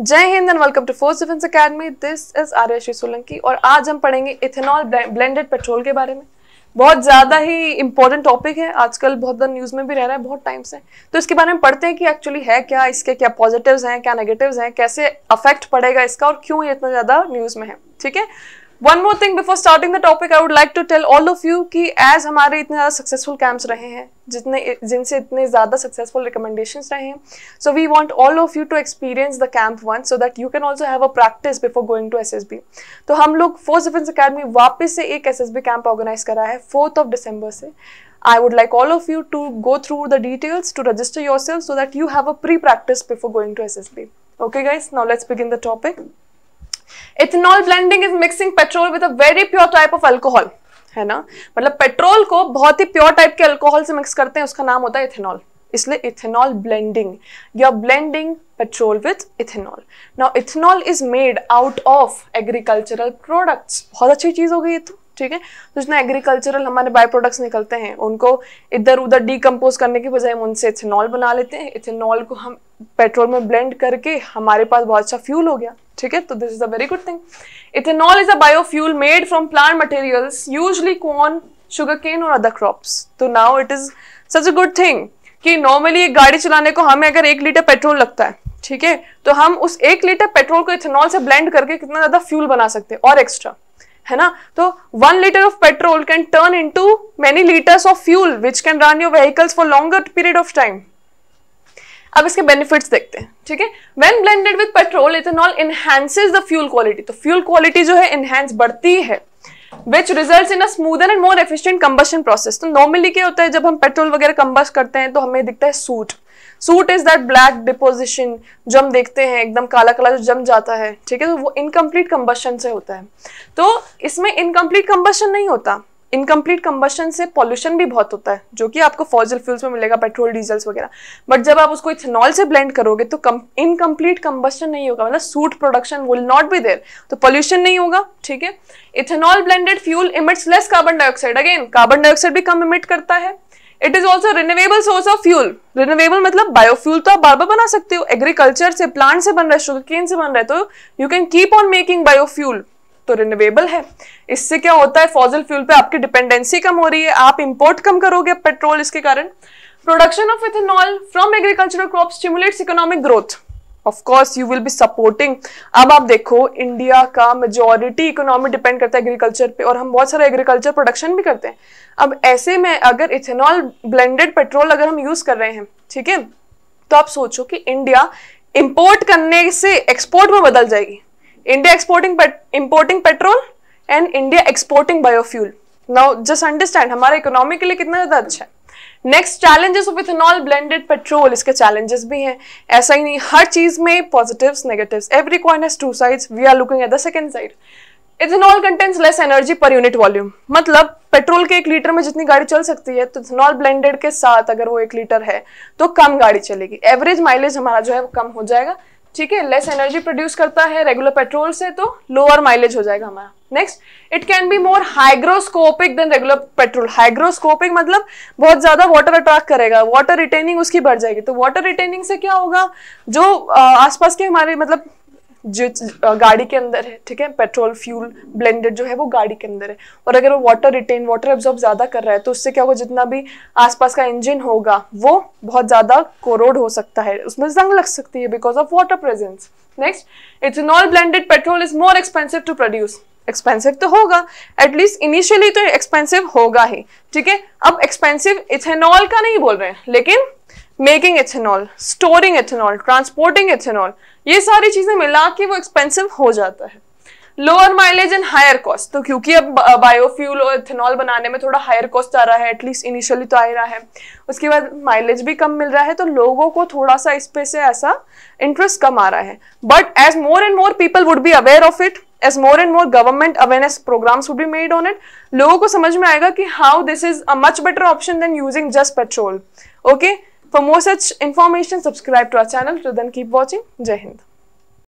जय हिंद and welcome to force defence academy this is Arya Shri Solanki और आज हम पढ़ेंगे इथेनॉल ब्लेंडेड पेट्रोल के बारे में बहुत ज़्यादा ही इंपॉर्टेंट टॉपिक है आजकल बहुत ज़्यादा न्यूज़ में भी रह रहा है बहुत टाइम से तो इसके बारे में पढ़ते हैं कि एक्चुअली है क्या इसके क्या पॉजिटिव्स हैं क्या नेगेटिव्स हैं कैसे अफेक्ट पड़ेगा इसका और क्यों ये इतना ज़्यादा न्यूज़ में है ठीक है one more thing before starting the topic I would like to tell all of you कि एज हमारे इतने ज़्यादा सक्सेसफुल कैंप्स रहे हैं जितने जिनसे इतने ज़्यादा सक्सेसफुल रिकमेंडेशंस रहे हैं so we want all of you to experience the camp one so that you can also have a practice before going to S S B तो हम लोग फोर्थ डिफेंस अकेडमी वापस से एक S S B camp organise करा है fourth of December से I would like all of you to go through the details to register yourself so that you have a pre-practice before going to SSB. Okay guys, now let's begin the topic. Ethanol blending is mixing petrol with a very pure type of alcohol है ना मतलब petrol को बहुत ही pure type के alcohol से mix करते हैं उसका नाम होता है इथेनॉल इसलिए इथेनॉल ब्लेंडिंग या blending petrol with ethanol now ethanol is made out of agricultural products बहुत अच्छी चीज़ हो गई ये तो ठीक है तो जितना एग्रीकल्चरल हमारे बाय प्रोडक्ट्स निकलते हैं उनको इधर उधर डीकम्पोज करने की बजाय हम उनसे इथेनॉल बना लेते हैं इथेनॉल को हम पेट्रोल में ब्लेंड करके हमारे पास बहुत अच्छा फ्यूल हो गया ठीक है तो this is a very good thing ethanol is a biofuel made from plant materials usually corn sugar cane और अदर क्रॉप्स तो now it is such a good thing कि नॉर्मली एक गाड़ी चलाने को हमें अगर एक लीटर पेट्रोल लगता है ठीक है तो हम उस एक लीटर पेट्रोल को इथेनॉल से ब्लेंड करके कितना ज्यादा फ्यूल बना सकते हैं और एक्स्ट्रा है ना तो one litre of petrol can turn into many litres of fuel which can run your vehicles for longer period of time अब इसके बेनिफिट्स देखते हैं ठीक है when blended with petrol ethanol enhances the fuel quality तो fuel quality जो है enhance बढ़ती है which result in a smoother and more efficient combustion process तो नॉर्मली क्या होता है जब हम पेट्रोल वगैरह कंबस्ट करते हैं तो हमें दिखता है soot soot is that black deposition जो हम देखते हैं एकदम काला काला जो जम जाता है ठीक है तो वो इनकम्प्लीट कंबशन से होता है तो इसमें इनकम्प्लीट कंबशन नहीं होता इनकम्प्लीट कम्बशन से पॉल्यूशन भी बहुत होता है जो कि आपको फॉजल फ्यूल्स में मिलेगा पेट्रोल डीजल्स वगैरह बट जब आप उसको इथेनॉल से ब्लेंड करोगे तो कम इनकम्प्लीट कम्बशन नहीं होगा मतलब soot production will not be there तो पॉल्यूशन नहीं होगा ठीक है ethanol blended fuel emits less carbon dioxide again carbon dioxide भी कम इमिट करता है it is also renewable source of fuel renewable मतलब बायोफ्यूल तो आप बार बार बना सकते हो एग्रीकल्चर से प्लांट से बन रहे शुगर केन से बन रहे तो you can keep on making biofuel तो रिन्यूएबल है इससे क्या होता है फॉजल फ्यूल पे आपकी डिपेंडेंसी कम हो रही है आप इंपोर्ट कम करोगे पेट्रोल इसके कारण production of ethanol from agricultural crop stimulates economic growth of course you will be supporting अब आप देखो इंडिया का मेजोरिटी इकोनॉमी डिपेंड करता है एग्रीकल्चर पे और हम बहुत सारा एग्रीकल्चर प्रोडक्शन भी करते हैं अब ऐसे में अगर इथेनॉल ब्लेंडेड पेट्रोल अगर हम यूज कर रहे हैं ठीक है तो आप सोचो कि इंडिया इंपोर्ट करने से एक्सपोर्ट में बदल जाएगी India exporting importing petrol and India exporting biofuel now just understand हमारे इकोनॉमी के लिए कितना ज़्यादा अच्छा है next challenges of ethanol blended petrol इसके चैलेंजेस भी हैं ऐसा ही नहीं हर चीज में positives negatives every coin has two sides we are looking at the second side ethanol contents less energy per unit volume मतलब पेट्रोल के एक लीटर में जितनी गाड़ी चल सकती है तो इथेनॉल ब्लेंडेड के साथ अगर वो एक लीटर है तो कम गाड़ी चलेगी एवरेज माइलेज हमारा जो है वो कम हो जाएगा ठीक है लेस एनर्जी प्रोड्यूस करता है रेगुलर पेट्रोल से तो लोअर माइलेज हो जाएगा हमारा next it can be more hygroscopic than regular petrol hygroscopic मतलब बहुत ज्यादा वाटर अट्रैक्ट करेगा वाटर रिटेनिंग उसकी बढ़ जाएगी तो वाटर रिटेनिंग से क्या होगा जो आसपास के हमारे मतलब जो गाड़ी के अंदर है ठीक है पेट्रोल फ्यूल ब्लेंडेड जो है वो गाड़ी के अंदर है और अगर वो वाटर रिटेन वाटर एब्जॉर्ब ज़्यादा कर रहा है तो उससे क्या होगा जितना भी आसपास का इंजन होगा वो बहुत ज़्यादा कोरोड हो सकता है उसमें जंग लग सकती है because of water presence next ethanol blended petrol is more expensive to produce expensive तो होगा एटलीस्ट इनिशियली तो एक्सपेंसिव होगा ही ठीक है अब एक्सपेंसिव इथेनॉल का नहीं बोल रहे हैं लेकिन making ethanol storing ethanol transporting ethanol ये सारी चीज़ें मिला के वो एक्सपेंसिव हो जाता है lower mileage and higher cost तो क्योंकि अब बायोफ्यूल और इथेनॉल बनाने में थोड़ा हायर कॉस्ट आ रहा है एटलीस्ट इनिशियली तो आ रहा है उसके बाद माइलेज भी कम मिल रहा है तो लोगों को थोड़ा सा इस पे से ऐसा इंटरेस्ट कम आ रहा है but as more and more people would be aware of it as more and more government awareness programmes would be made on it लोगों को समझ में आएगा कि how this is a much better option than using just petrol okay For more such information, subscribe to our channel. Till then, keep watching. Jai Hind.